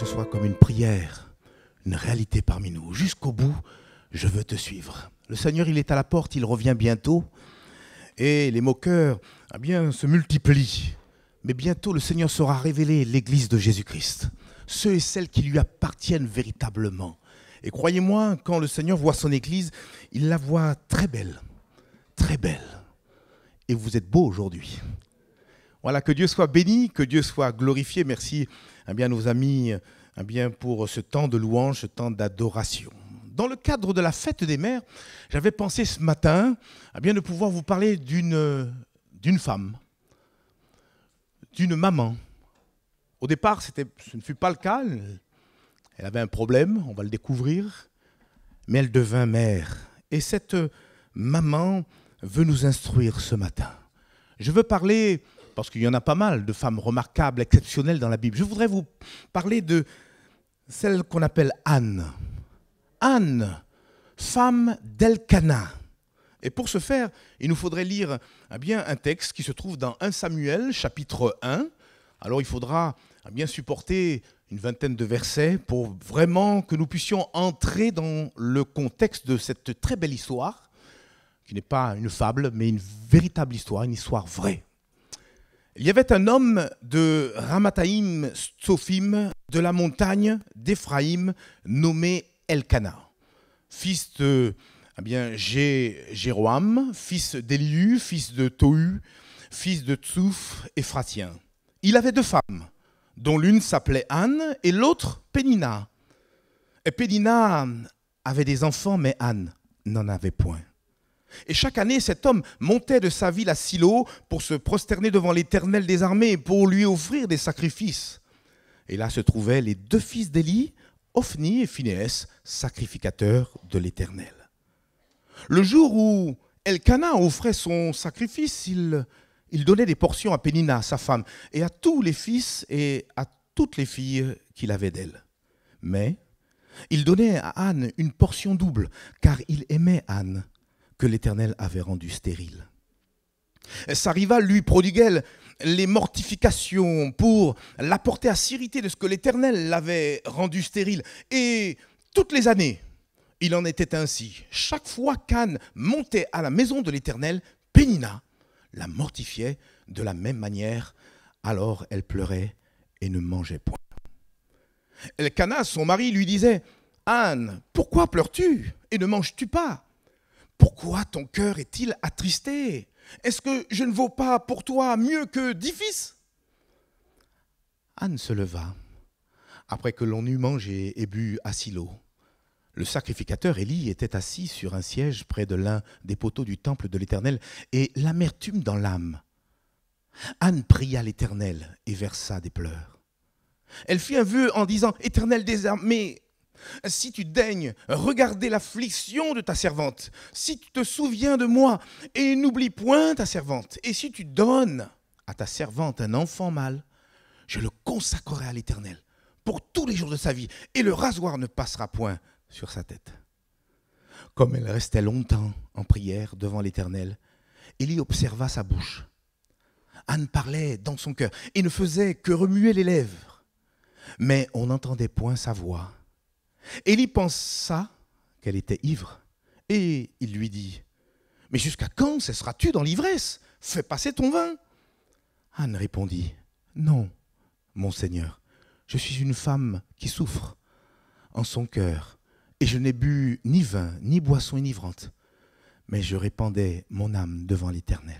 ce soit comme une prière, une réalité parmi nous. Jusqu'au bout, je veux te suivre. Le Seigneur, il est à la porte, il revient bientôt. Et les moqueurs, eh bien, se multiplient. Mais bientôt, le Seigneur saura révélé, l'Église de Jésus-Christ, ceux et celles qui lui appartiennent véritablement. Et croyez-moi, quand le Seigneur voit son Église, il la voit très belle, très belle. Et vous êtes beau aujourd'hui. Voilà, que Dieu soit béni, que Dieu soit glorifié. Merci eh bien, nos amis Hein, bien, pour ce temps de louange, ce temps d'adoration. Dans le cadre de la fête des mères, j'avais pensé ce matin à bien, de pouvoir vous parler d'une femme, d'une maman. Au départ, ce ne fut pas le cas. Elle avait un problème, on va le découvrir, mais elle devint mère. Et cette maman veut nous instruire ce matin. Je veux parler parce qu'il y en a pas mal de femmes remarquables, exceptionnelles dans la Bible. Je voudrais vous parler de celle qu'on appelle Anne. Anne, femme d'Elkana. Et pour ce faire, il nous faudrait lire eh bien, un texte qui se trouve dans 1 Samuel, chapitre 1. Alors il faudra eh bien supporter une vingtaine de versets pour vraiment que nous puissions entrer dans le contexte de cette très belle histoire, qui n'est pas une fable, mais une véritable histoire, une histoire vraie. Il y avait un homme de Ramataïm sophim de la montagne d'Éphraïm, nommé Elkana, fils de eh Jéroam, fils d'Éliu, fils de Tohu, fils de Tsouf, Éphratien. Il avait deux femmes, dont l'une s'appelait Anne et l'autre Pénina. Et Pénina avait des enfants, mais Anne n'en avait point. Et chaque année, cet homme montait de sa ville à Silo pour se prosterner devant l'Éternel des armées, pour lui offrir des sacrifices. Et là se trouvaient les deux fils d'Élie, Ophni et Phineès, sacrificateurs de l'Éternel. Le jour où Elkana offrait son sacrifice, il, il donnait des portions à Pénina, sa femme, et à tous les fils et à toutes les filles qu'il avait d'elle. Mais il donnait à Anne une portion double, car il aimait Anne que l'Éternel avait rendu stérile. Sa rivale lui prodiguait les mortifications pour l'apporter à s'irriter de ce que l'Éternel l'avait rendu stérile. Et toutes les années, il en était ainsi. Chaque fois qu'Anne montait à la maison de l'Éternel, Pénina la mortifiait de la même manière. Alors elle pleurait et ne mangeait point. cana son mari, lui disait Anne, pourquoi pleures-tu et ne manges-tu pas pourquoi ton cœur est-il attristé Est-ce que je ne vaux pas pour toi mieux que dix fils Anne se leva, après que l'on eut mangé et bu assis l'eau. Le sacrificateur Élie était assis sur un siège près de l'un des poteaux du temple de l'Éternel, et l'amertume dans l'âme. Anne pria l'Éternel et versa des pleurs. Elle fit un vœu en disant Éternel des mais... » si tu daignes regarder l'affliction de ta servante, si tu te souviens de moi et n'oublie point ta servante, et si tu donnes à ta servante un enfant mâle, je le consacrerai à l'Éternel pour tous les jours de sa vie, et le rasoir ne passera point sur sa tête. Comme elle restait longtemps en prière devant l'Éternel, y observa sa bouche. Anne parlait dans son cœur et ne faisait que remuer les lèvres, mais on n'entendait point sa voix. Élie pensa qu'elle était ivre et il lui dit Mais jusqu'à quand cesseras-tu dans l'ivresse Fais passer ton vin. Anne répondit Non, mon Seigneur, je suis une femme qui souffre en son cœur, et je n'ai bu ni vin, ni boisson enivrante, mais je répandais mon âme devant l'Éternel.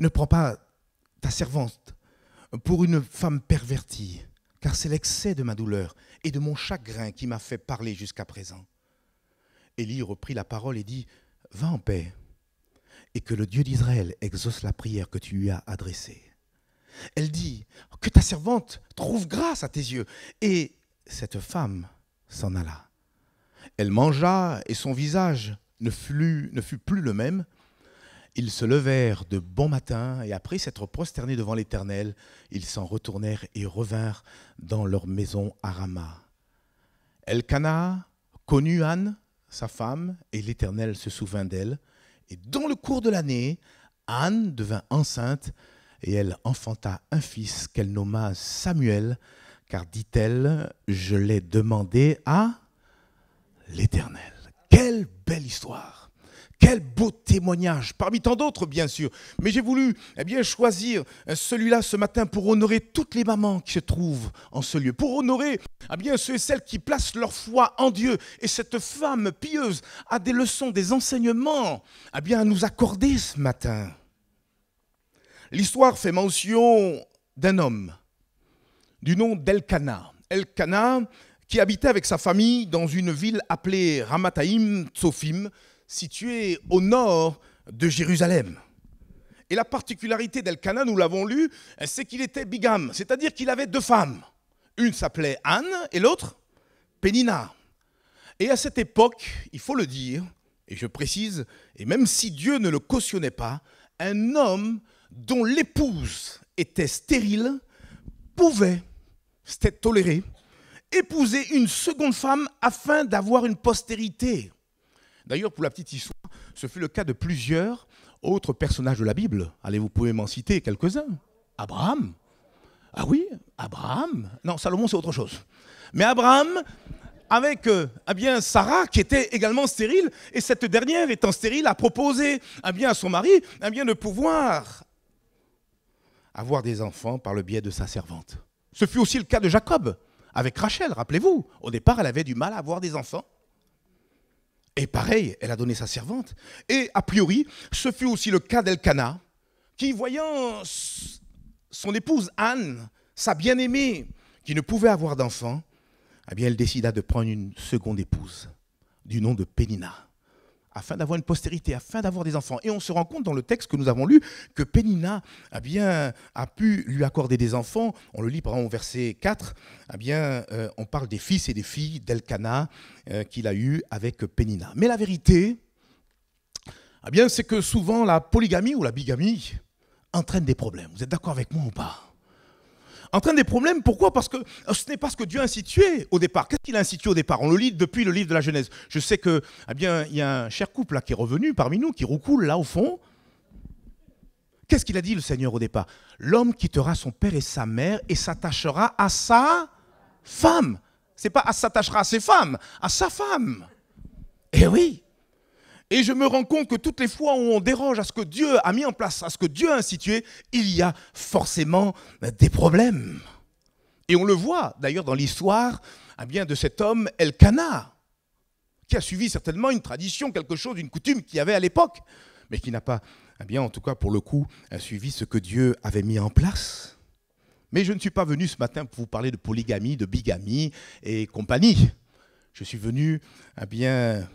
Ne prends pas ta servante pour une femme pervertie, car c'est l'excès de ma douleur et de mon chagrin qui m'a fait parler jusqu'à présent. Élie reprit la parole et dit, Va en paix, et que le Dieu d'Israël exauce la prière que tu lui as adressée. Elle dit, Que ta servante trouve grâce à tes yeux. Et cette femme s'en alla. Elle mangea, et son visage ne fut, ne fut plus le même. Ils se levèrent de bon matin, et après s'être prosternés devant l'Éternel, ils s'en retournèrent et revinrent dans leur maison à Rama. Elkana connut Anne, sa femme, et l'Éternel se souvint d'elle. Et dans le cours de l'année, Anne devint enceinte, et elle enfanta un fils qu'elle nomma Samuel, car dit-elle, je l'ai demandé à l'Éternel. Quelle belle histoire quel beau témoignage, parmi tant d'autres bien sûr. Mais j'ai voulu eh bien, choisir euh, celui-là ce matin pour honorer toutes les mamans qui se trouvent en ce lieu, pour honorer eh bien, ceux et celles qui placent leur foi en Dieu. Et cette femme pieuse a des leçons, des enseignements eh bien, à nous accorder ce matin. L'histoire fait mention d'un homme du nom d'Elkana. Elkana qui habitait avec sa famille dans une ville appelée Ramataim Tsofim, situé au nord de Jérusalem. Et la particularité Cana, nous l'avons lu, c'est qu'il était bigame, c'est-à-dire qu'il avait deux femmes. Une s'appelait Anne et l'autre Pénina. Et à cette époque, il faut le dire, et je précise, et même si Dieu ne le cautionnait pas, un homme dont l'épouse était stérile pouvait, c'était toléré, épouser une seconde femme afin d'avoir une postérité. D'ailleurs, pour la petite histoire, ce fut le cas de plusieurs autres personnages de la Bible. Allez, vous pouvez m'en citer quelques-uns. Abraham. Ah oui, Abraham. Non, Salomon, c'est autre chose. Mais Abraham, avec euh, eh bien Sarah qui était également stérile et cette dernière étant stérile a proposé eh bien à son mari eh bien de pouvoir avoir des enfants par le biais de sa servante. Ce fut aussi le cas de Jacob avec Rachel, rappelez-vous. Au départ, elle avait du mal à avoir des enfants. Et pareil, elle a donné sa servante. Et a priori, ce fut aussi le cas d'Elkana, qui, voyant son épouse Anne, sa bien-aimée, qui ne pouvait avoir d'enfant, eh bien, elle décida de prendre une seconde épouse, du nom de Pénina afin d'avoir une postérité, afin d'avoir des enfants. Et on se rend compte dans le texte que nous avons lu que Pénina a eh bien, a pu lui accorder des enfants. On le lit par exemple au verset 4, eh bien, euh, on parle des fils et des filles d'Elkana euh, qu'il a eu avec Pénina. Mais la vérité, eh bien, c'est que souvent la polygamie ou la bigamie entraîne des problèmes. Vous êtes d'accord avec moi ou pas en train des problèmes. Pourquoi Parce que euh, ce n'est pas ce que Dieu a institué au départ. Qu'est-ce qu'il a institué au départ On le lit depuis le livre de la Genèse. Je sais que, eh bien, il y a un cher couple qui est revenu parmi nous, qui roucoule là au fond. Qu'est-ce qu'il a dit le Seigneur au départ L'homme quittera son père et sa mère et s'attachera à sa femme. C'est pas à s'attachera à ses femmes, à sa femme. Eh oui. Et je me rends compte que toutes les fois où on dérange à ce que Dieu a mis en place, à ce que Dieu a institué, il y a forcément des problèmes. Et on le voit d'ailleurs dans l'histoire eh bien, de cet homme Elkana, qui a suivi certainement une tradition, quelque chose, une coutume qu'il y avait à l'époque, mais qui n'a pas, eh bien, en tout cas pour le coup, suivi ce que Dieu avait mis en place. Mais je ne suis pas venu ce matin pour vous parler de polygamie, de bigamie et compagnie. Je suis venu eh bien,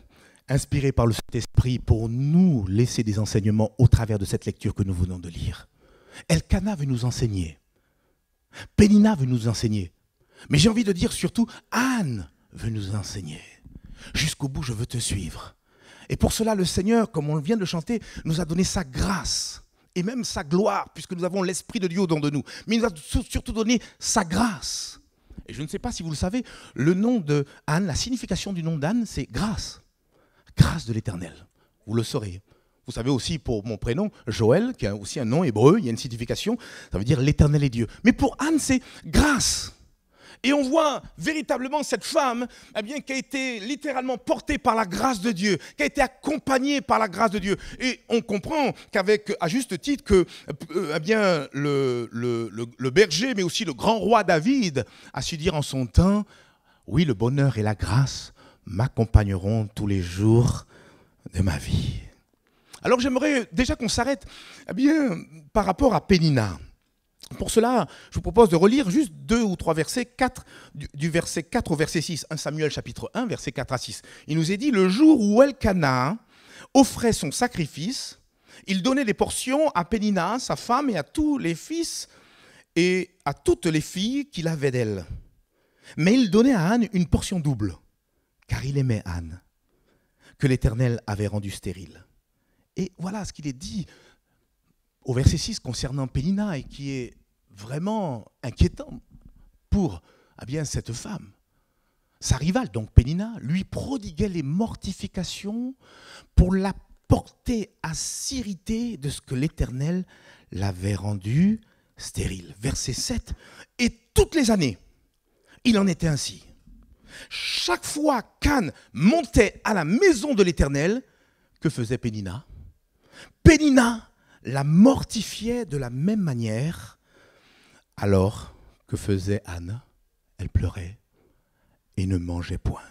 inspiré par le Saint-Esprit pour nous laisser des enseignements au travers de cette lecture que nous venons de lire. Elkana veut nous enseigner. Pénina veut nous enseigner. Mais j'ai envie de dire surtout, Anne veut nous enseigner. Jusqu'au bout, je veux te suivre. Et pour cela, le Seigneur, comme on vient de chanter, nous a donné sa grâce et même sa gloire, puisque nous avons l'Esprit de Dieu au de nous. Mais il nous a surtout donné sa grâce. Et je ne sais pas si vous le savez, le nom de Anne, la signification du nom d'Anne, c'est grâce grâce de l'Éternel. Vous le saurez. Vous savez aussi pour mon prénom, Joël, qui a aussi un nom hébreu, il y a une signification, ça veut dire l'Éternel est Dieu. Mais pour Anne, c'est grâce. Et on voit véritablement cette femme eh qui a été littéralement portée par la grâce de Dieu, qui a été accompagnée par la grâce de Dieu. Et on comprend qu'avec, à juste titre, que eh le, le berger, mais aussi le grand roi David, a su dire en son temps, oui, le bonheur et la grâce m'accompagneront tous les jours de ma vie. Alors j'aimerais déjà qu'on s'arrête eh bien, par rapport à Pénina. Pour cela, je vous propose de relire juste deux ou trois versets, 4, du, verset 4 au verset 6, 1 Samuel chapitre 1, verset 4 à 6. Il nous est dit, le jour où Elkana offrait son sacrifice, il donnait des portions à Pénina, sa femme, et à tous les fils et à toutes les filles qu'il avait d'elle. Mais il donnait à Anne une portion double car il aimait Anne, que l'Éternel avait rendue stérile. Et voilà ce qu'il est dit au verset 6 concernant Pénina, et qui est vraiment inquiétant pour ah bien, cette femme. Sa rivale, donc Pénina, lui prodiguait les mortifications pour la porter à s'irriter de ce que l'Éternel l'avait rendue stérile. Verset 7. Et toutes les années, il en était ainsi. Chaque fois qu'Anne montait à la maison de l'Éternel, que faisait Pénina Pénina la mortifiait de la même manière. Alors, que faisait Anne Elle pleurait et ne mangeait point.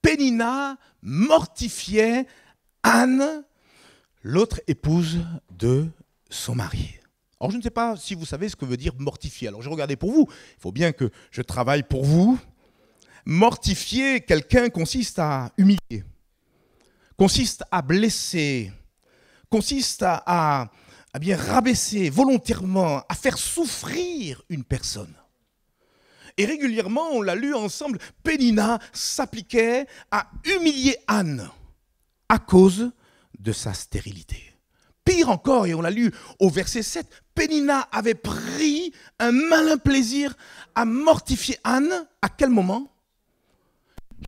Pénina mortifiait Anne, l'autre épouse de son mari. Alors je ne sais pas si vous savez ce que veut dire mortifier. Alors j'ai regardé pour vous. Il faut bien que je travaille pour vous. Mortifier quelqu'un consiste à humilier, consiste à blesser, consiste à, bien rabaisser volontairement, à faire souffrir une personne. Et régulièrement, on l'a lu ensemble, Pénina s'appliquait à humilier Anne à cause de sa stérilité. Pire encore, et on l'a lu au verset 7, Pénina avait pris un malin plaisir à mortifier Anne. À quel moment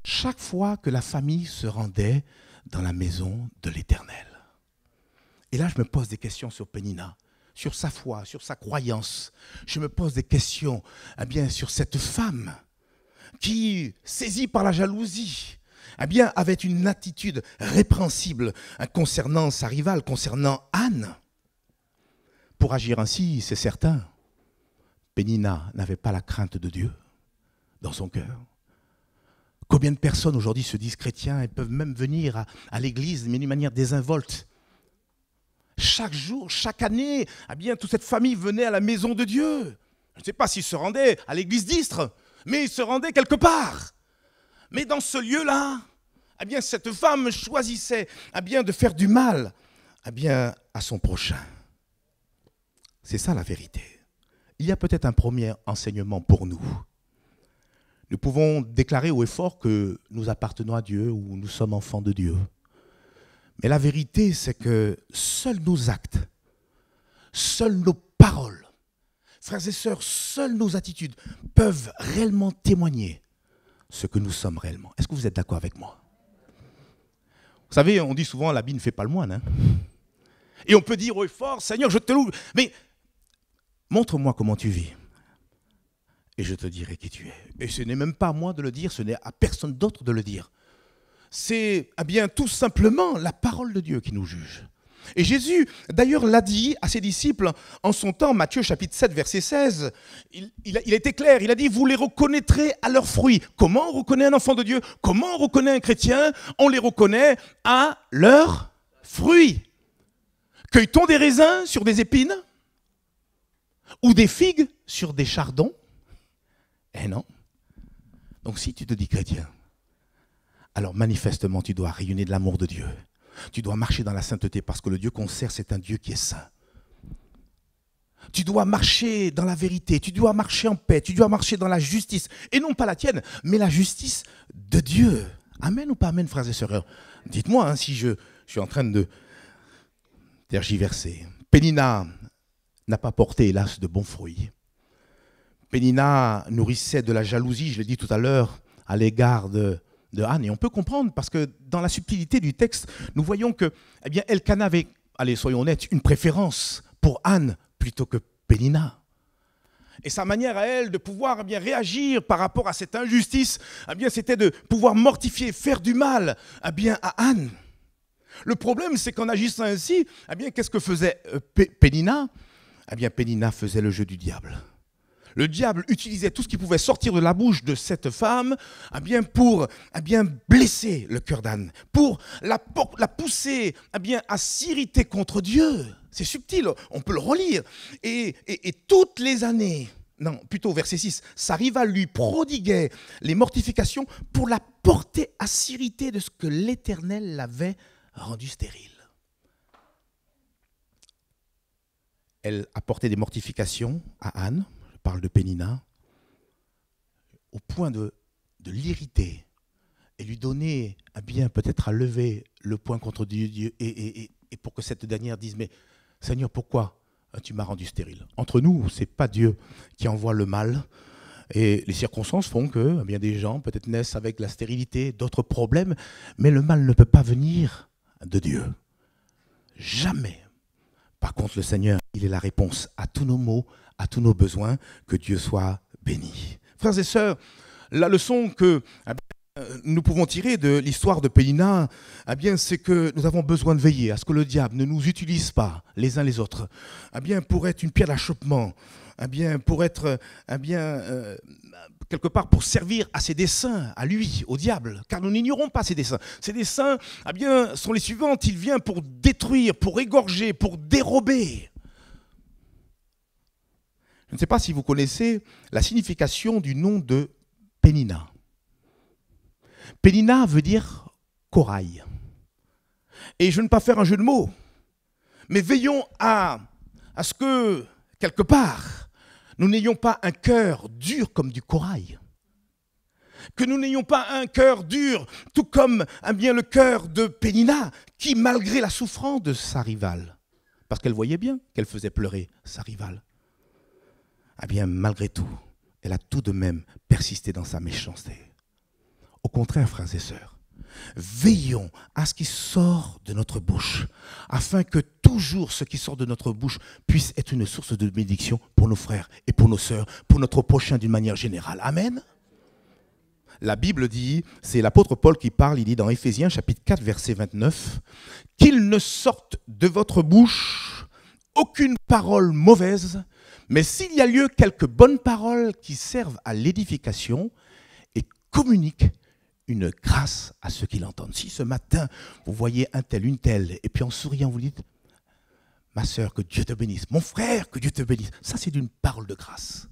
chaque fois que la famille se rendait dans la maison de l'Éternel. Et là, je me pose des questions sur Pénina, sur sa foi, sur sa croyance. Je me pose des questions, eh bien, sur cette femme qui, saisie par la jalousie, eh bien, avait une attitude répréhensible hein, concernant sa rivale, concernant Anne. Pour agir ainsi, c'est certain, Pénina n'avait pas la crainte de Dieu dans son cœur. Combien de personnes aujourd'hui se disent chrétiens et peuvent même venir à, l'église, mais d'une manière désinvolte Chaque jour, chaque année, ah bien, toute cette famille venait à la maison de Dieu. Je ne sais pas s'ils se rendaient à l'église d'Istre, mais ils se rendaient quelque part. Mais dans ce lieu-là, eh bien, cette femme choisissait ah bien, de faire du mal bien, à son prochain. C'est ça la vérité. Il y a peut-être un premier enseignement pour nous. Nous pouvons déclarer au et que nous appartenons à Dieu ou nous sommes enfants de Dieu. Mais la vérité, c'est que seuls nos actes, seules nos paroles, frères et sœurs, seules nos attitudes peuvent réellement témoigner ce que nous sommes réellement. Est-ce que vous êtes d'accord avec moi Vous savez, on dit souvent l'habit ne fait pas le moine. Hein. et on peut dire au et fort, Seigneur, je te loue, mais montre-moi comment tu vis et je te dirai qui tu es. Et ce n'est même pas à moi de le dire, ce n'est à personne d'autre de le dire. C'est eh bien tout simplement la parole de Dieu qui nous juge. Et Jésus, d'ailleurs, l'a dit à ses disciples en son temps, Matthieu chapitre 7, verset 16. Il, il, était clair, il a dit, vous les reconnaîtrez à leurs fruits. Comment on reconnaît un enfant de Dieu Comment on reconnaît un chrétien On les reconnaît à leurs fruits. Cueille-t-on des raisins sur des épines Ou des figues sur des chardons eh non. Donc si tu te dis chrétien, alors manifestement tu dois rayonner de l'amour de Dieu. Tu dois marcher dans la sainteté parce que le Dieu qu'on sert, c'est un Dieu qui est saint. Tu dois marcher dans la vérité, tu dois marcher en paix, tu dois marcher dans la justice, et non pas la tienne, mais la justice de Dieu. Amen ou pas amen, frères et sœurs Dites-moi hein, si je, je, suis en train de tergiverser. Pénina n'a pas porté, hélas, de bons fruits. Pénina nourrissait de la jalousie, je l'ai dit tout à l'heure, à l'égard de, Anne. Et on peut comprendre, parce que dans la subtilité du texte, nous voyons que eh bien, avait, allez, soyons honnêtes, une préférence pour Anne plutôt que Pénina. Et sa manière à elle de pouvoir eh bien, réagir par rapport à cette injustice, eh bien, c'était de pouvoir mortifier, faire du mal eh bien, à Anne. Le problème, c'est qu'en agissant ainsi, eh bien, qu'est-ce que faisait euh, Pénina Eh bien, Pénina faisait le jeu du diable le diable utilisait tout ce qui pouvait sortir de la bouche de cette femme à ah bien, pour à ah bien, blesser le cœur d'Anne, pour la, la pousser à ah bien, à s'irriter contre Dieu. C'est subtil, on peut le relire. Et, toutes les années, non, plutôt verset 6, sa rivale lui prodiguait les mortifications pour la porter à s'irriter de ce que l'Éternel l'avait rendu stérile. Elle apportait des mortifications à Anne, parle de Pénina, au point de, de l'irriter et lui donner un bien peut-être à lever le point contre Dieu, et, et, et, pour que cette dernière dise, mais Seigneur, pourquoi tu m'as rendu stérile Entre nous, c'est pas Dieu qui envoie le mal. Et les circonstances font que eh bien, des gens peut-être naissent avec la stérilité, d'autres problèmes, mais le mal ne peut pas venir de Dieu. Jamais. Par contre, le Seigneur il est la réponse à tous nos maux, à tous nos besoins. Que Dieu soit béni. Frères et sœurs, la leçon que eh euh, nous pouvons tirer de l'histoire de Péina, eh bien, c'est que nous avons besoin de veiller à ce que le diable ne nous utilise pas les uns les autres, eh bien, pour être une pierre d'achoppement, eh bien, pour être, bien, euh, quelque part, pour servir à ses desseins, à lui, au diable, car nous n'ignorons pas ses desseins. Ses desseins, bien, sont les suivants. Il vient pour détruire, pour égorger, pour dérober. Je ne sais pas si vous connaissez la signification du nom de Pénina. Pénina veut dire corail. Et je ne veux pas faire un jeu de mots, mais veillons à, à ce que, quelque part, nous n'ayons pas un cœur dur comme du corail. Que nous n'ayons pas un cœur dur, tout comme bien, le cœur de Pénina, qui, malgré la souffrance de sa rivale, parce qu'elle voyait bien qu'elle faisait pleurer sa rivale, eh bien, malgré tout, elle a tout de même persisté dans sa méchanceté. Au contraire, frères et sœurs, veillons à ce qui sort de notre bouche, afin que toujours ce qui sort de notre bouche puisse être une source de bénédiction pour nos frères et pour nos sœurs, pour notre prochain d'une manière générale. Amen. La Bible dit, c'est l'apôtre Paul qui parle, il dit dans Éphésiens chapitre 4 verset 29, qu'il ne sorte de votre bouche aucune parole mauvaise, mais s'il y a lieu quelques bonnes paroles qui servent à l'édification et communiquent une grâce à ceux qui l'entendent. Si ce matin, vous voyez un tel, une telle, et puis en souriant, vous dites, ma sœur, que Dieu te bénisse, mon frère, que Dieu te bénisse, ça c'est d'une parole de grâce.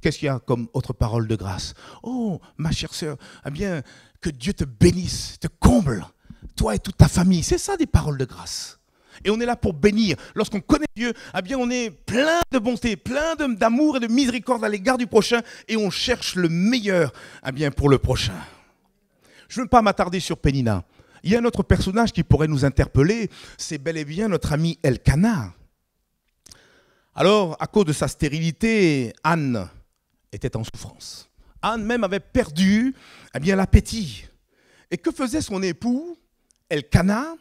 Qu'est-ce qu'il y a comme autre parole de grâce Oh, ma chère sœur, eh bien, que Dieu te bénisse, te comble, toi et toute ta famille. C'est ça des paroles de grâce et on est là pour bénir. Lorsqu'on connaît Dieu, eh bien on est plein de bonté, plein d'amour et de miséricorde à l'égard du prochain et on cherche le meilleur eh bien pour le prochain. Je ne veux pas m'attarder sur Pénina. Il y a un autre personnage qui pourrait nous interpeller, c'est bel et bien notre ami Elkanah. Alors, à cause de sa stérilité, Anne était en souffrance. Anne même avait perdu eh bien l'appétit. Et que faisait son époux Elkanah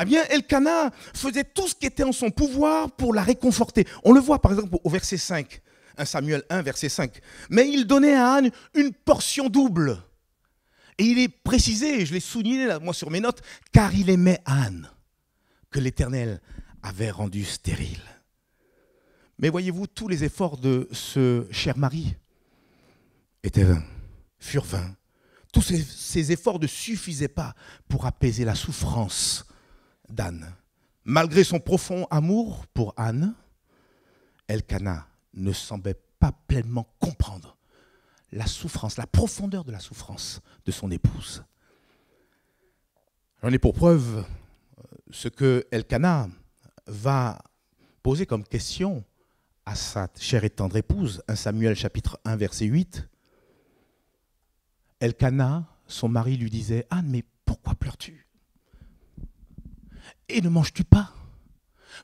eh bien, Elkanah faisait tout ce qui était en son pouvoir pour la réconforter. On le voit par exemple au verset 5, 1 Samuel 1, verset 5. Mais il donnait à Anne une portion double. Et il est précisé, et je l'ai souligné moi sur mes notes, car il aimait Anne, que l'Éternel avait rendue stérile. Mais voyez-vous, tous les efforts de ce cher mari étaient vains, furent vains. Tous ces efforts ne suffisaient pas pour apaiser la souffrance d'Anne. Malgré son profond amour pour Anne, elkana ne semblait pas pleinement comprendre la souffrance, la profondeur de la souffrance de son épouse. On est pour preuve euh, ce que elkana va poser comme question à sa chère et tendre épouse, 1 Samuel chapitre 1 verset 8. elkana son mari, lui disait, Anne, mais pourquoi pleures-tu et ne manges-tu pas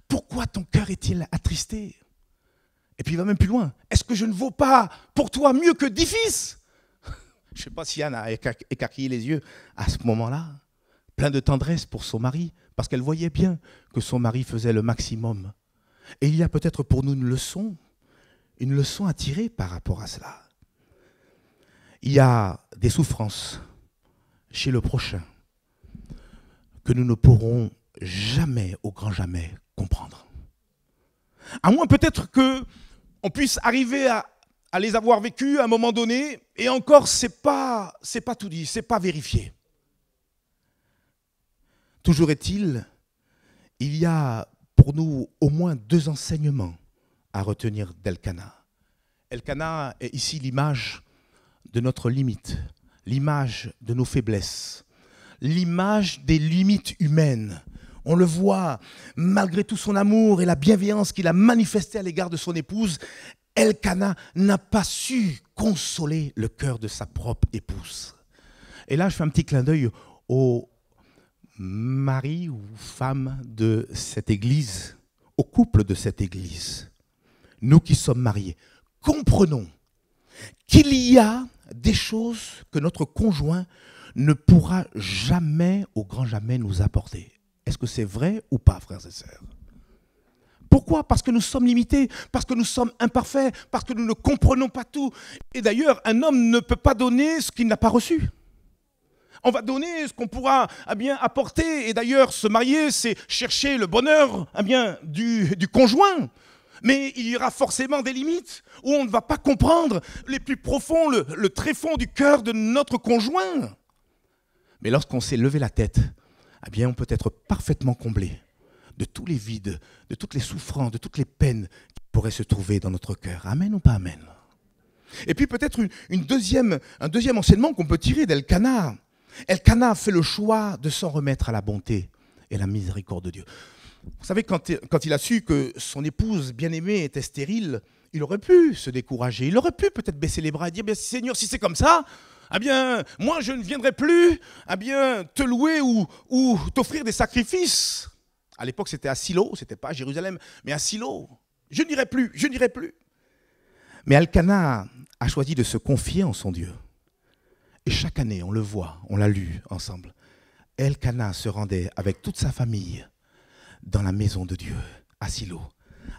Pourquoi ton cœur est-il attristé Et puis il va même plus loin. Est-ce que je ne vaux pas pour toi mieux que dix fils Je ne sais pas si Anne a écarquillé les yeux à ce moment-là, plein de tendresse pour son mari, parce qu'elle voyait bien que son mari faisait le maximum. Et il y a peut-être pour nous une leçon, une leçon à tirer par rapport à cela. Il y a des souffrances chez le prochain que nous ne pourrons jamais, au grand jamais, comprendre. À moins peut-être qu'on puisse arriver à, les avoir vécus à un moment donné, et encore, c'est pas, pas tout dit, c'est pas vérifié. Toujours est-il, il y a pour nous au moins deux enseignements à retenir d'Elkana. Elkana est ici l'image de notre limite, l'image de nos faiblesses, l'image des limites humaines, on le voit, malgré tout son amour et la bienveillance qu'il a manifesté à l'égard de son épouse, Elkana n'a pas su consoler le cœur de sa propre épouse. Et là, je fais un petit clin d'œil aux mari ou femmes de cette église, au couple de cette église. Nous qui sommes mariés, comprenons qu'il y a des choses que notre conjoint ne pourra jamais, au grand jamais, nous apporter. Est-ce que c'est vrai ou pas, frères et sœurs pourquoi Parce que nous sommes limités, parce que nous sommes imparfaits, parce que nous ne comprenons pas tout. Et d'ailleurs, un homme ne peut pas donner ce qu'il n'a pas reçu. On va donner ce qu'on pourra eh bien, apporter. Et d'ailleurs, se marier, c'est chercher le bonheur eh bien, du, conjoint. Mais il y aura forcément des limites où on ne va pas comprendre les plus profonds, le, le tréfonds du cœur de notre conjoint. Mais lorsqu'on s'est levé la tête, eh bien, on peut être parfaitement comblé de tous les vides, de toutes les souffrances, de toutes les peines qui pourraient se trouver dans notre cœur. Amen ou pas Amen Et puis peut-être une, deuxième, un deuxième enseignement qu'on peut tirer el Elkanah fait le choix de s'en remettre à la bonté et la miséricorde de Dieu. Vous savez, quand, quand il a su que son épouse bien-aimée était stérile, il aurait pu se décourager, il aurait pu peut-être baisser les bras et dire, Seigneur, si c'est comme ça, eh bien, moi je ne viendrai plus, eh bien, te louer ou, ou t'offrir des sacrifices. À l'époque, c'était à Silo, c'était pas à Jérusalem, mais à Silo. Je n'irai plus, je n'irai plus. Mais Alcana a choisi de se confier en son Dieu. Et chaque année, on le voit, on l'a lu ensemble. Elkana se rendait avec toute sa famille dans la maison de Dieu, à Silo,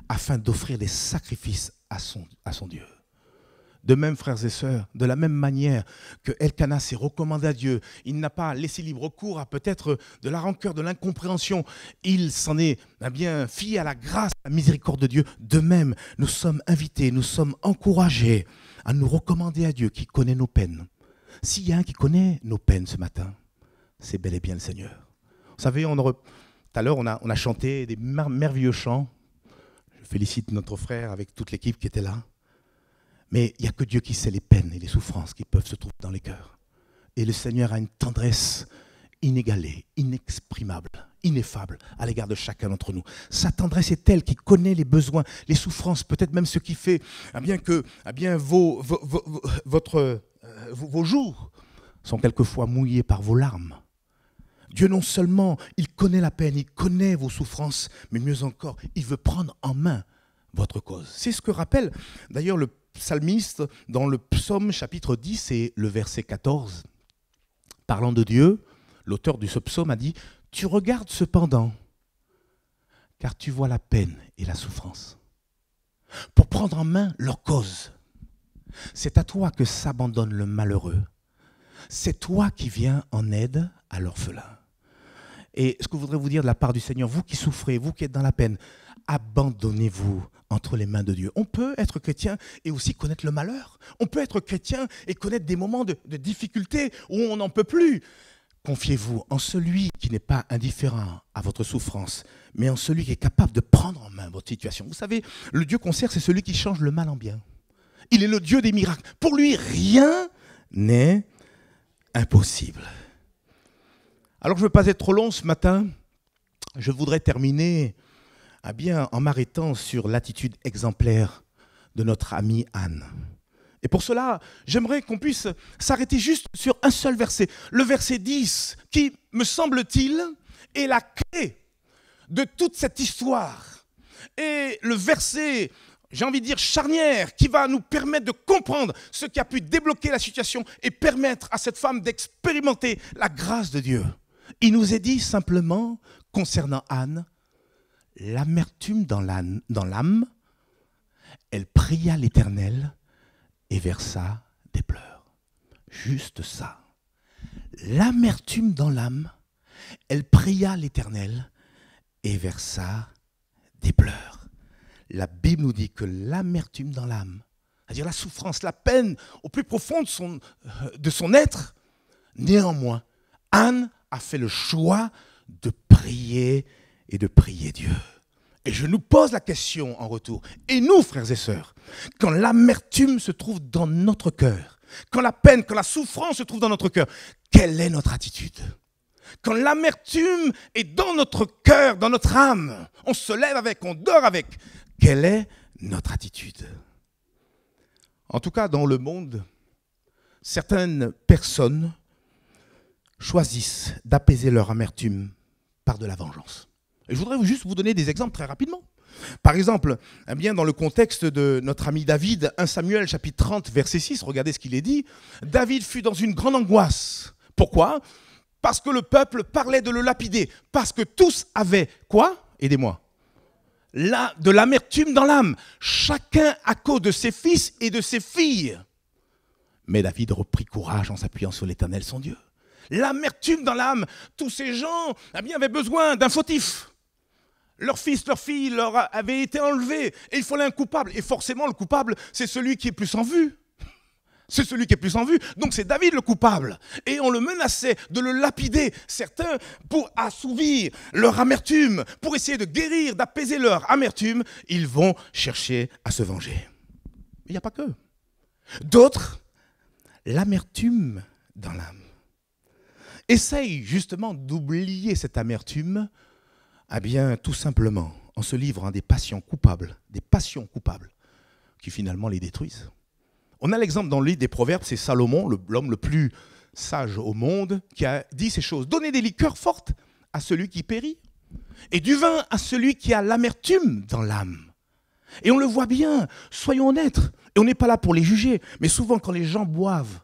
afin d'offrir des sacrifices à son, à son Dieu. De même, frères et sœurs, de la même manière que Elkanah s'est recommandé à Dieu, il n'a pas laissé libre cours à peut-être de la rancœur, de l'incompréhension. Il s'en est eh bien fié à la grâce, à la miséricorde de Dieu. De même, nous sommes invités, nous sommes encouragés à nous recommander à Dieu qui connaît nos peines. S'il y a un qui connaît nos peines ce matin, c'est bel et bien le Seigneur. Vous savez, tout à l'heure, on a chanté des merveilleux chants. Je félicite notre frère avec toute l'équipe qui était là. Mais il n'y a que Dieu qui sait les peines et les souffrances qui peuvent se trouver dans les cœurs. Et le Seigneur a une tendresse inégalée, inexprimable, ineffable à l'égard de chacun d'entre nous. Sa tendresse est telle qu'il connaît les besoins, les souffrances, peut-être même ce qui fait ah bien que ah bien vos, euh, vos, vos, vos jours sont quelquefois mouillés par vos larmes. Dieu non seulement il connaît la peine, il connaît vos souffrances, mais mieux encore, il veut prendre en main votre cause. C'est ce que rappelle d'ailleurs le psalmiste, dans le psaume chapitre 10 et le verset 14, parlant de Dieu, l'auteur de ce psaume a dit, Tu regardes cependant, car tu vois la peine et la souffrance, pour prendre en main leur cause. C'est à toi que s'abandonne le malheureux. C'est toi qui viens en aide à l'orphelin. Et ce que je voudrais vous dire de la part du Seigneur, vous qui souffrez, vous qui êtes dans la peine, abandonnez-vous entre les mains de Dieu. On peut être chrétien et aussi connaître le malheur. On peut être chrétien et connaître des moments de, difficulté où on n'en peut plus. Confiez-vous en celui qui n'est pas indifférent à votre souffrance, mais en celui qui est capable de prendre en main votre situation. Vous savez, le Dieu qu'on sert, c'est celui qui change le mal en bien. Il est le Dieu des miracles. Pour lui, rien n'est impossible. Alors je ne veux pas être trop long ce matin. Je voudrais terminer eh bien, en m'arrêtant sur l'attitude exemplaire de notre amie Anne. Et pour cela, j'aimerais qu'on puisse s'arrêter juste sur un seul verset, le verset 10, qui, me semble-t-il, est la clé de toute cette histoire. Et le verset, j'ai envie de dire, charnière, qui va nous permettre de comprendre ce qui a pu débloquer la situation et permettre à cette femme d'expérimenter la grâce de Dieu. Il nous est dit simplement, concernant Anne, l'amertume dans l'âme, elle pria l'Éternel et versa des pleurs. Juste ça. L'amertume dans l'âme, elle pria l'Éternel et versa des pleurs. La Bible nous dit que l'amertume dans l'âme, c'est-à-dire la souffrance, la peine au plus profond de son être, néanmoins, Anne a fait le choix de prier et de prier Dieu. Et je nous pose la question en retour. Et nous, frères et sœurs, quand l'amertume se trouve dans notre cœur, quand la peine, quand la souffrance se trouve dans notre cœur, quelle est notre attitude Quand l'amertume est dans notre cœur, dans notre âme, on se lève avec, on dort avec, quelle est notre attitude En tout cas, dans le monde, certaines personnes choisissent d'apaiser leur amertume par de la vengeance. Je voudrais juste vous donner des exemples très rapidement. Par exemple, eh bien, dans le contexte de notre ami David, 1 Samuel chapitre 30 verset 6, regardez ce qu'il est dit, David fut dans une grande angoisse. Pourquoi Parce que le peuple parlait de le lapider, parce que tous avaient quoi Aidez-moi. de l'amertume dans l'âme, chacun à cause de ses fils et de ses filles. Mais David reprit courage en s'appuyant sur l'Éternel, son Dieu. L'amertume dans l'âme, tous ces gens eh bien, avaient besoin d'un fautif. Leur fils, leur fille leur avaient été enlevés. Et il fallait un coupable. Et forcément, le coupable, c'est celui qui est plus en vue. C'est celui qui est plus en vue. Donc c'est David le coupable. Et on le menaçait de le lapider, certains, pour assouvir leur amertume, pour essayer de guérir, d'apaiser leur amertume. Ils vont chercher à se venger. Il n'y a pas que. D'autres, l'amertume dans l'âme. Essaye justement d'oublier cette amertume eh bien, tout simplement, en se livre à des passions coupables, des passions coupables qui finalement les détruisent. On a l'exemple dans le livre des Proverbes, c'est Salomon, l'homme le plus sage au monde, qui a dit ces choses. Donnez des liqueurs fortes à celui qui périt, et du vin à celui qui a l'amertume dans l'âme. Et on le voit bien, soyons honnêtes, et on n'est pas là pour les juger, mais souvent quand les gens boivent,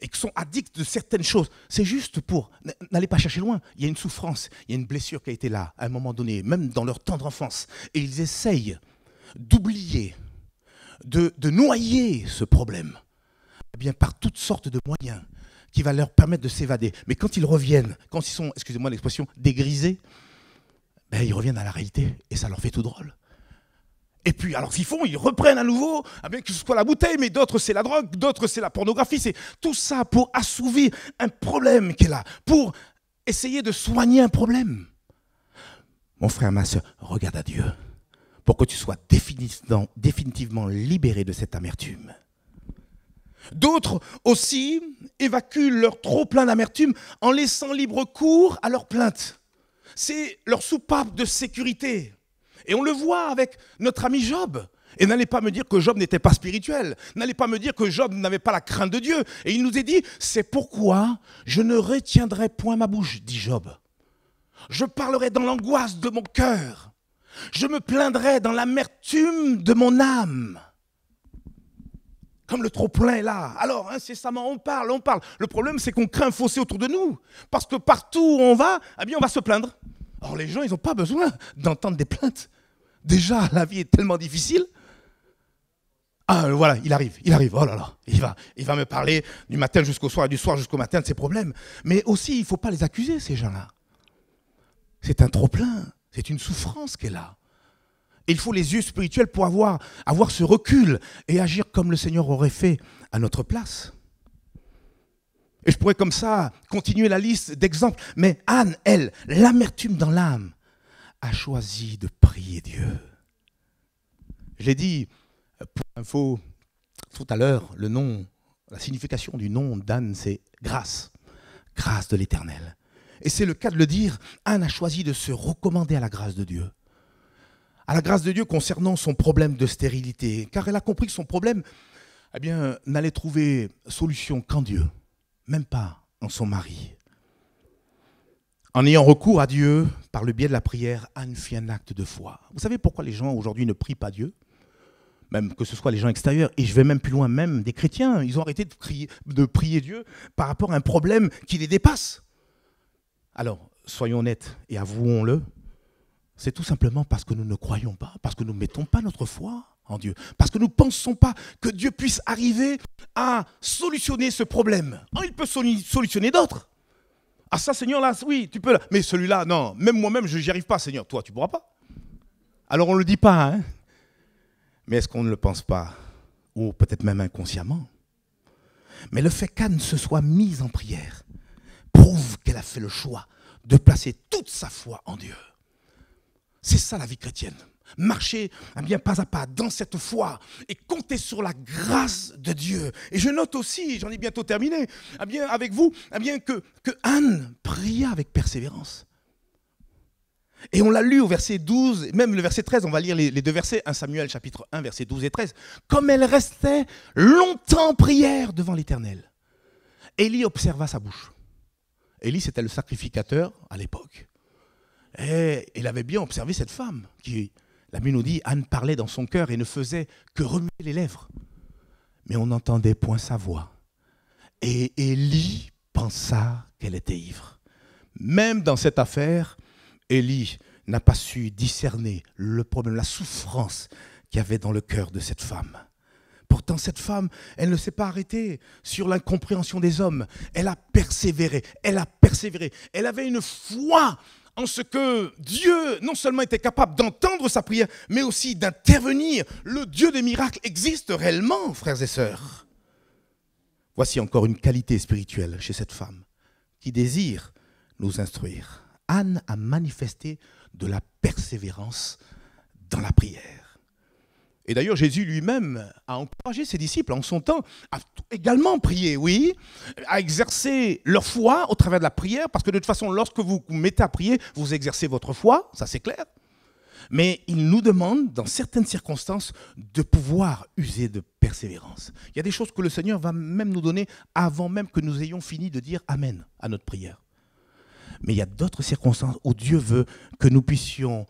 et qui sont addicts de certaines choses. C'est juste pour. N'allez pas chercher loin. Il y a une souffrance, il y a une blessure qui a été là à un moment donné, même dans leur tendre enfance. Et ils essayent d'oublier, de, noyer ce problème, eh bien par toutes sortes de moyens qui va leur permettre de s'évader. Mais quand ils reviennent, quand ils sont, excusez-moi l'expression, dégrisés, ben, ils reviennent à la réalité et ça leur fait tout drôle. Et puis, alors qu'ils font, ils reprennent à nouveau, avec que ce soit la bouteille, mais d'autres c'est la drogue, d'autres c'est la pornographie, c'est tout ça pour assouvir un problème qu'elle a, pour essayer de soigner un problème. Mon frère, ma soeur, regarde à Dieu pour que tu sois définitivement libéré de cette amertume. D'autres aussi évacuent leur trop plein d'amertume en laissant libre cours à leurs plaintes. C'est leur soupape de sécurité. Et on le voit avec notre ami Job. Et n'allez pas me dire que Job n'était pas spirituel. N'allez pas me dire que Job n'avait pas la crainte de Dieu. Et il nous est dit, c'est pourquoi je ne retiendrai point ma bouche, dit Job. Je parlerai dans l'angoisse de mon cœur. Je me plaindrai dans l'amertume de mon âme. Comme le trop-plein est là. Alors, incessamment, on parle, on parle. Le problème, c'est qu'on craint un fossé autour de nous. Parce que partout où on va, eh bien, on va se plaindre. Or, les gens, ils n'ont pas besoin d'entendre des plaintes. Déjà, la vie est tellement difficile. Ah, euh, voilà, il arrive, il arrive, oh là là, il va, il va me parler du matin jusqu'au soir et du soir jusqu'au matin de ses problèmes. Mais aussi, il ne faut pas les accuser, ces gens-là. C'est un trop-plein, c'est une souffrance qui est là. Il faut les yeux spirituels pour avoir, avoir ce recul et agir comme le Seigneur aurait fait à notre place. Et je pourrais comme ça continuer la liste d'exemples. Mais Anne, elle, l'amertume dans l'âme, a choisi de prier Dieu. Je l'ai dit, euh, pour info, tout à l'heure, le nom, la signification du nom d'Anne, c'est grâce, grâce de l'Éternel. Et c'est le cas de le dire, Anne a choisi de se recommander à la grâce de Dieu. À la grâce de Dieu concernant son problème de stérilité, car elle a compris que son problème eh bien, n'allait trouver solution qu'en Dieu même pas en son mari. En ayant recours à Dieu par le biais de la prière, Anne fit un acte de foi. Vous savez pourquoi les gens aujourd'hui ne prient pas Dieu même que ce soit les gens extérieurs, et je vais même plus loin, même des chrétiens, ils ont arrêté de prier, de prier Dieu par rapport à un problème qui les dépasse. Alors, soyons honnêtes et avouons-le, c'est tout simplement parce que nous ne croyons pas, parce que nous ne mettons pas notre foi en Dieu. Parce que nous ne pensons pas que Dieu puisse arriver à solutionner ce problème. Oh, il peut solutionner d'autres. Ah ça, Seigneur, là, oui, tu peux. Mais celui-là, non. Même moi-même, je n'y arrive pas, Seigneur. Toi, tu ne pourras pas. Alors on ne le dit pas. Hein Mais est-ce qu'on ne le pense pas Ou peut-être même inconsciemment. Mais le fait qu'Anne se soit mise en prière prouve qu'elle a fait le choix de placer toute sa foi en Dieu. C'est ça la vie chrétienne marcher eh bien, pas à pas dans cette foi et compter sur la grâce de Dieu. Et je note aussi, j'en ai bientôt terminé, eh bien, avec vous, eh bien, que, Anne pria avec persévérance. Et on l'a lu au verset 12, même le verset 13, on va lire les, deux versets, 1 Samuel chapitre 1, verset 12 et 13. Comme elle restait longtemps en prière devant l'Éternel, Élie observa sa bouche. Élie, c'était le sacrificateur à l'époque. Et il avait bien observé cette femme qui la Bible nous dit, Anne parlait dans son cœur et ne faisait que remuer les lèvres. Mais on n'entendait point sa voix. Et Élie pensa qu'elle était ivre. Même dans cette affaire, Élie n'a pas su discerner le problème, la souffrance qu'il y avait dans le cœur de cette femme. Pourtant, cette femme, elle ne s'est pas arrêtée sur l'incompréhension des hommes. Elle a persévéré, elle a persévéré. Elle avait une foi ce que Dieu non seulement était capable d'entendre sa prière, mais aussi d'intervenir. Le Dieu des miracles existe réellement, frères et sœurs. Voici encore une qualité spirituelle chez cette femme qui désire nous instruire. Anne a manifesté de la persévérance dans la prière. Et d'ailleurs, Jésus lui-même a encouragé ses disciples en son temps à également prier, oui, à exercer leur foi au travers de la prière, parce que de toute façon, lorsque vous vous mettez à prier, vous exercez votre foi, ça c'est clair. Mais il nous demande, dans certaines circonstances, de pouvoir user de persévérance. Il y a des choses que le Seigneur va même nous donner avant même que nous ayons fini de dire Amen à notre prière. Mais il y a d'autres circonstances où Dieu veut que nous puissions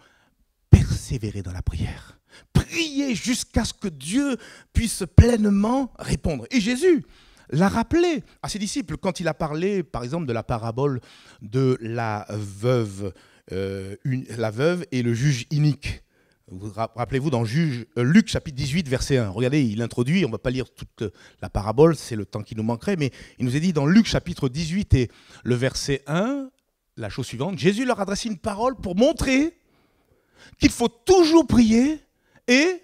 persévérer dans la prière Priez jusqu'à ce que Dieu puisse pleinement répondre. Et Jésus l'a rappelé à ses disciples quand il a parlé, par exemple, de la parabole de la veuve, euh, la veuve et le juge inique. rappelez-vous dans euh, Luc chapitre 18, verset 1. Regardez, il introduit, on ne va pas lire toute la parabole, c'est le temps qui nous manquerait, mais il nous est dit dans Luc chapitre 18 et le verset 1, la chose suivante, Jésus leur adresse une parole pour montrer qu'il faut toujours prier et,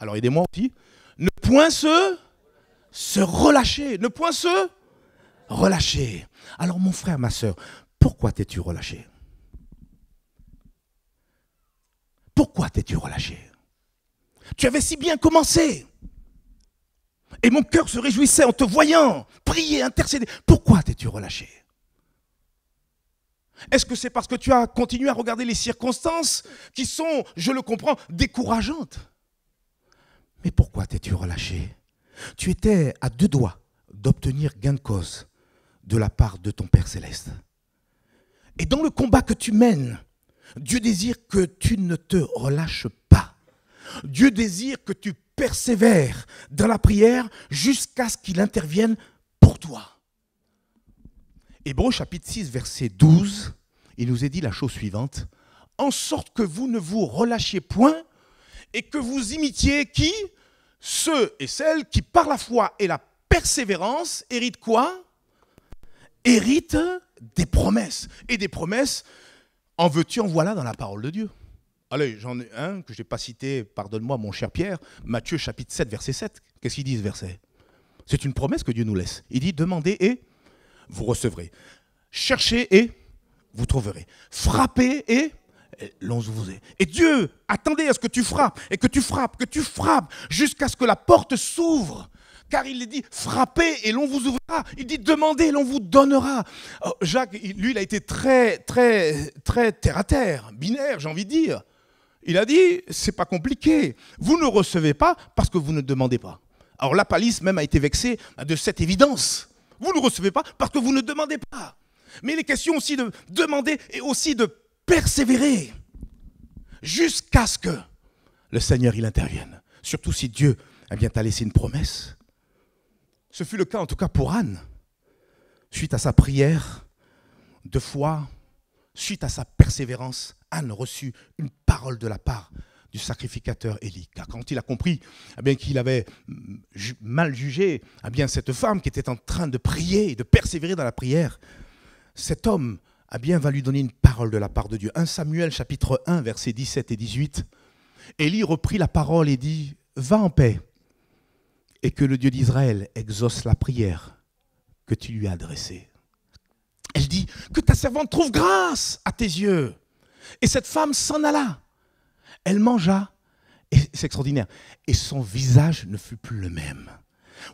alors aidez-moi aussi, ne point se, se relâcher, ne point se relâcher. Alors mon frère, ma soeur, pourquoi t'es-tu relâché Pourquoi t'es-tu relâché Tu avais si bien commencé. Et mon cœur se réjouissait en te voyant prier, intercéder. Pourquoi t'es-tu relâché est-ce que c'est parce que tu as continué à regarder les circonstances qui sont, je le comprends, décourageantes Mais pourquoi t'es-tu relâché Tu étais à deux doigts d'obtenir gain de cause de la part de ton Père céleste. Et dans le combat que tu mènes, Dieu désire que tu ne te relâches pas. Dieu désire que tu persévères dans la prière jusqu'à ce qu'il intervienne pour toi. Hébreu, chapitre 6, verset 12, il nous est dit la chose suivante. En sorte que vous ne vous relâchiez point et que vous imitiez qui Ceux et celles qui par la foi et la persévérance héritent quoi Héritent des promesses. Et des promesses, en veux-tu, en voilà dans la parole de Dieu. Allez, j'en ai un que je n'ai pas cité, pardonne-moi mon cher Pierre, Matthieu chapitre 7, verset 7. Qu'est-ce qu'il dit ce verset C'est une promesse que Dieu nous laisse. Il dit, demandez et vous recevrez. Cherchez et vous trouverez. Frappez et l'on vous est. Et Dieu, attendez à ce que tu frappes, et que tu frappes, que tu frappes, jusqu'à ce que la porte s'ouvre. Car il dit, frappez et l'on vous ouvrira. Il dit, demandez et l'on vous donnera. Oh, Jacques, lui, il a été très, très, très terre à terre, binaire, j'ai envie de dire. Il a dit, c'est pas compliqué. Vous ne recevez pas parce que vous ne demandez pas. Alors la palisse même a été vexée de cette évidence. Vous ne recevez pas parce que vous ne demandez pas. Mais il est question aussi de demander et aussi de persévérer jusqu'à ce que le Seigneur il intervienne. Surtout si Dieu a eh bien, t'a laissé une promesse. Ce fut le cas en tout cas pour Anne, suite à sa prière de foi, suite à sa persévérance, Anne reçut une parole de la part du sacrificateur Élie. Car quand il a compris eh bien, qu'il avait mm, mal jugé eh bien, cette femme qui était en train de prier et de persévérer dans la prière, cet homme a eh bien, va lui donner une parole de la part de Dieu. 1 Samuel chapitre 1 versets 17 et 18. Élie reprit la parole et dit, va en paix et que le Dieu d'Israël exauce la prière que tu lui as adressée. Elle dit, que ta servante trouve grâce à tes yeux. Et cette femme s'en alla. Elle mangea. Et c'est extraordinaire. Et son visage ne fut plus le même.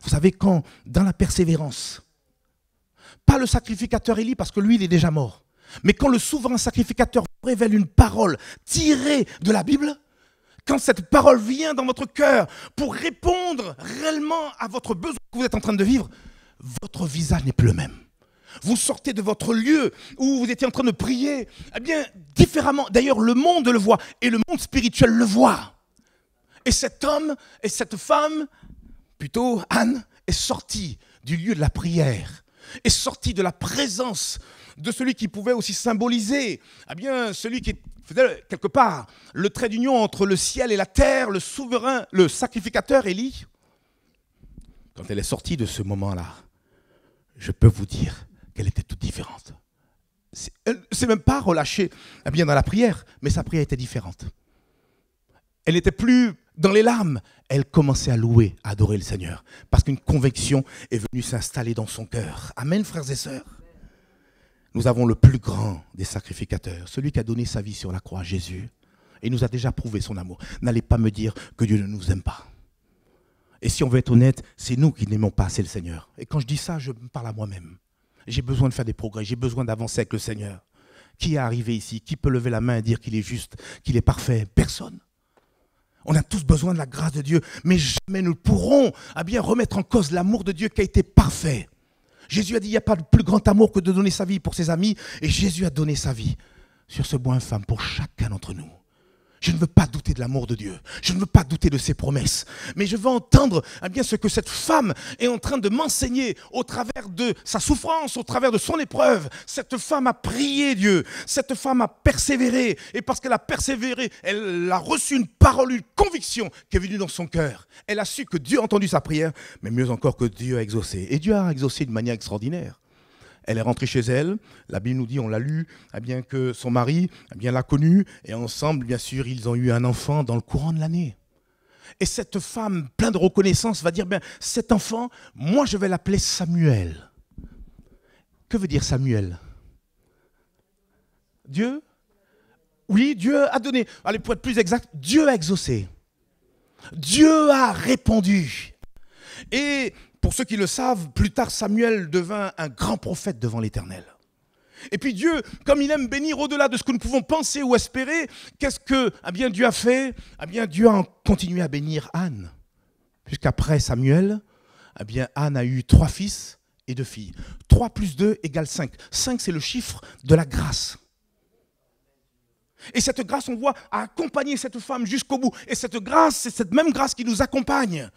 Vous savez, quand, dans la persévérance, pas le sacrificateur élit parce que lui, il est déjà mort, mais quand le souverain sacrificateur révèle une parole tirée de la Bible, quand cette parole vient dans votre cœur pour répondre réellement à votre besoin que vous êtes en train de vivre, votre visage n'est plus le même vous sortez de votre lieu où vous étiez en train de prier, eh bien, différemment. D'ailleurs, le monde le voit et le monde spirituel le voit. Et cet homme et cette femme, plutôt Anne, est sortie du lieu de la prière, est sortie de la présence de celui qui pouvait aussi symboliser, eh bien, celui qui faisait quelque part le trait d'union entre le ciel et la terre, le souverain, le sacrificateur Élie. Quand elle est sortie de ce moment-là, je peux vous dire qu'elle était toute différente. Elle ne s'est même pas relâchée eh bien, dans la prière, mais sa prière était différente. Elle n'était plus dans les larmes. Elle commençait à louer, à adorer le Seigneur, parce qu'une conviction est venue s'installer dans son cœur. Amen, frères et sœurs. Nous avons le plus grand des sacrificateurs, celui qui a donné sa vie sur la croix, Jésus, et nous a déjà prouvé son amour. N'allez pas me dire que Dieu ne nous aime pas. Et si on veut être honnête, c'est nous qui n'aimons pas assez le Seigneur. Et quand je dis ça, je parle à moi-même. J'ai besoin de faire des progrès, j'ai besoin d'avancer avec le Seigneur. Qui est arrivé ici Qui peut lever la main et dire qu'il est juste, qu'il est parfait Personne. On a tous besoin de la grâce de Dieu, mais jamais nous pourrons à ah bien remettre en cause l'amour de Dieu qui a été parfait. Jésus a dit, il n'y a pas de plus grand amour que de donner sa vie pour ses amis, et Jésus a donné sa vie sur ce bois infâme pour chacun d'entre nous. Je ne veux pas douter de l'amour de Dieu. Je ne veux pas douter de ses promesses. Mais je veux entendre eh bien, ce que cette femme est en train de m'enseigner au travers de sa souffrance, au travers de son épreuve. Cette femme a prié Dieu. Cette femme a persévéré. Et parce qu'elle a persévéré, elle a reçu une parole, une conviction qui est venue dans son cœur. Elle a su que Dieu a entendu sa prière, mais mieux encore que Dieu a exaucé. Et Dieu a exaucé de manière extraordinaire. Elle est rentrée chez elle. La Bible nous dit, on l'a lu, eh bien que son mari eh bien l'a connue. Et ensemble, bien sûr, ils ont eu un enfant dans le courant de l'année. Et cette femme, pleine de reconnaissance, va dire, bien, cet enfant, moi, je vais l'appeler Samuel. Que veut dire Samuel Dieu Oui, Dieu a donné. Allez, pour être plus exact, Dieu a exaucé. Dieu a répondu. Et pour ceux qui le savent, plus tard Samuel devint un grand prophète devant l'Éternel. Et puis Dieu, comme il aime bénir au-delà de ce que nous pouvons penser ou espérer, qu'est-ce que ah bien, Dieu a fait ah bien, Dieu a continué à bénir Anne. Puisqu'après Samuel, ah Anne a eu trois fils et deux filles. 3 plus 2 égale 5. 5, c'est le chiffre de la grâce. Et cette grâce, on voit, a accompagné cette femme jusqu'au bout. Et cette grâce, c'est cette même grâce qui nous accompagne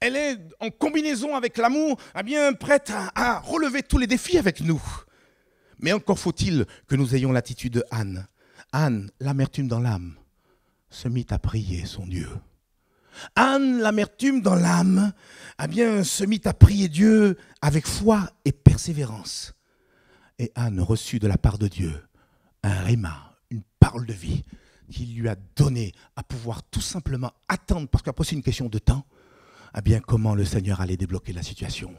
elle est en combinaison avec l'amour, ah bien prête à, relever tous les défis avec nous. Mais encore faut-il que nous ayons l'attitude de Anne. Anne, l'amertume dans l'âme, se mit à prier son Dieu. Anne, l'amertume dans l'âme, a ah bien, se mit à prier Dieu avec foi et persévérance. Et Anne reçut de la part de Dieu un réma, une parole de vie, qui lui a donné à pouvoir tout simplement attendre, parce qu'après c'est une question de temps, ah bien comment le Seigneur allait débloquer la situation.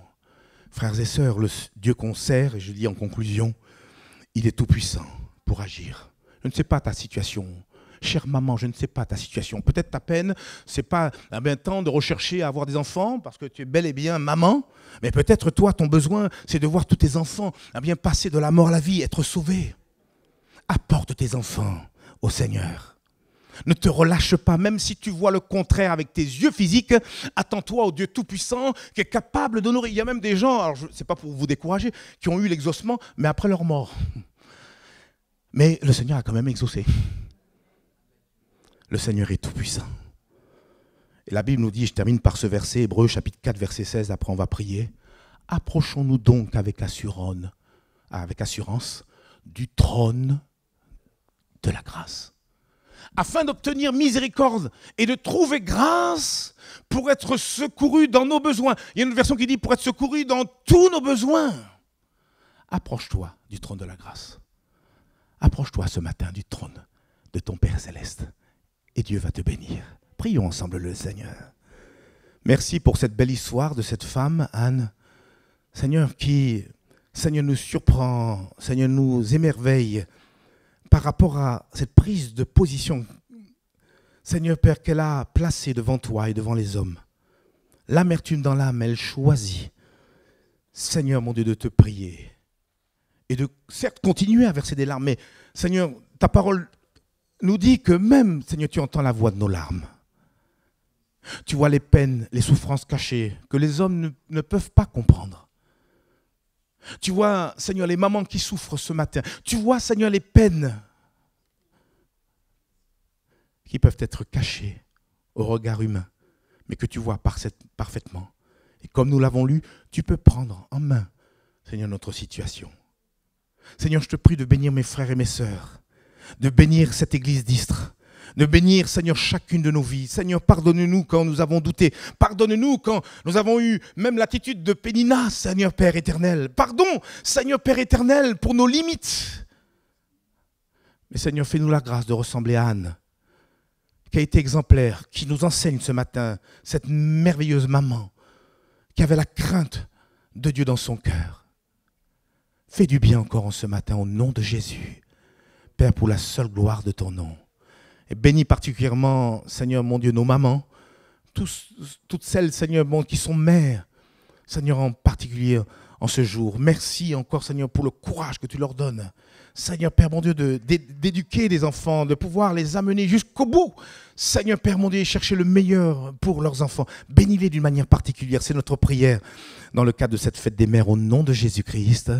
Frères et sœurs, le Dieu qu'on et je dis en conclusion, il est tout-puissant pour agir. Je ne sais pas ta situation. Chère maman, je ne sais pas ta situation. Peut-être ta peine, c'est pas un ah bien temps de rechercher à avoir des enfants parce que tu es bel et bien maman, mais peut-être toi, ton besoin, c'est de voir tous tes enfants ah bien passer de la mort à la vie, être sauvés. Apporte tes enfants au Seigneur. Ne te relâche pas, même si tu vois le contraire avec tes yeux physiques. Attends-toi au Dieu Tout-Puissant qui est capable d'honorer. Il y a même des gens, alors ce n'est pas pour vous décourager, qui ont eu l'exaucement, mais après leur mort. Mais le Seigneur a quand même exaucé. Le Seigneur est Tout-Puissant. Et la Bible nous dit, je termine par ce verset, Hébreu chapitre 4, verset 16, après on va prier. Approchons-nous donc avec assurance, avec assurance du trône de la grâce afin d'obtenir miséricorde et de trouver grâce pour être secouru dans nos besoins. Il y a une version qui dit pour être secouru dans tous nos besoins. Approche-toi du trône de la grâce. Approche-toi ce matin du trône de ton Père céleste et Dieu va te bénir. Prions ensemble le Seigneur. Merci pour cette belle histoire de cette femme, Anne. Seigneur qui, Seigneur, nous surprend, Seigneur, nous émerveille par rapport à cette prise de position, Seigneur Père, qu'elle a placée devant toi et devant les hommes. L'amertume dans l'âme, elle choisit, Seigneur mon Dieu, de te prier. Et de, certes, continuer à verser des larmes, mais Seigneur, ta parole nous dit que même, Seigneur, tu entends la voix de nos larmes. Tu vois les peines, les souffrances cachées que les hommes ne, ne peuvent pas comprendre. Tu vois, Seigneur, les mamans qui souffrent ce matin. Tu vois, Seigneur, les peines qui peuvent être cachées au regard humain, mais que tu vois parfaitement. Et comme nous l'avons lu, tu peux prendre en main, Seigneur, notre situation. Seigneur, je te prie de bénir mes frères et mes sœurs, de bénir cette église d'Istre, de bénir, Seigneur, chacune de nos vies. Seigneur, pardonne-nous quand nous avons douté. Pardonne-nous quand nous avons eu même l'attitude de Pénina, Seigneur Père éternel. Pardon, Seigneur Père éternel, pour nos limites. Mais Seigneur, fais-nous la grâce de ressembler à Anne, qui a été exemplaire, qui nous enseigne ce matin, cette merveilleuse maman, qui avait la crainte de Dieu dans son cœur. Fais du bien encore en ce matin au nom de Jésus. Père, pour la seule gloire de ton nom. Et bénis particulièrement, Seigneur mon Dieu, nos mamans, toutes celles, Seigneur mon Dieu, qui sont mères, Seigneur en particulier en ce jour. Merci encore, Seigneur, pour le courage que tu leur donnes. Seigneur Père mon Dieu, d'éduquer les enfants, de pouvoir les amener jusqu'au bout. Seigneur Père mon Dieu, chercher le meilleur pour leurs enfants. Bénis-les d'une manière particulière. C'est notre prière dans le cadre de cette fête des mères au nom de Jésus-Christ.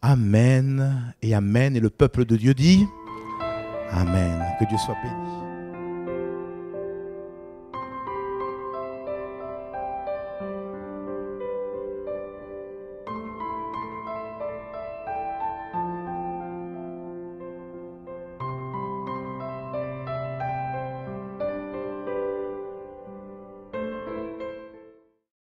Amen et Amen. Et le peuple de Dieu dit... Amen. Que Dieu soit béni.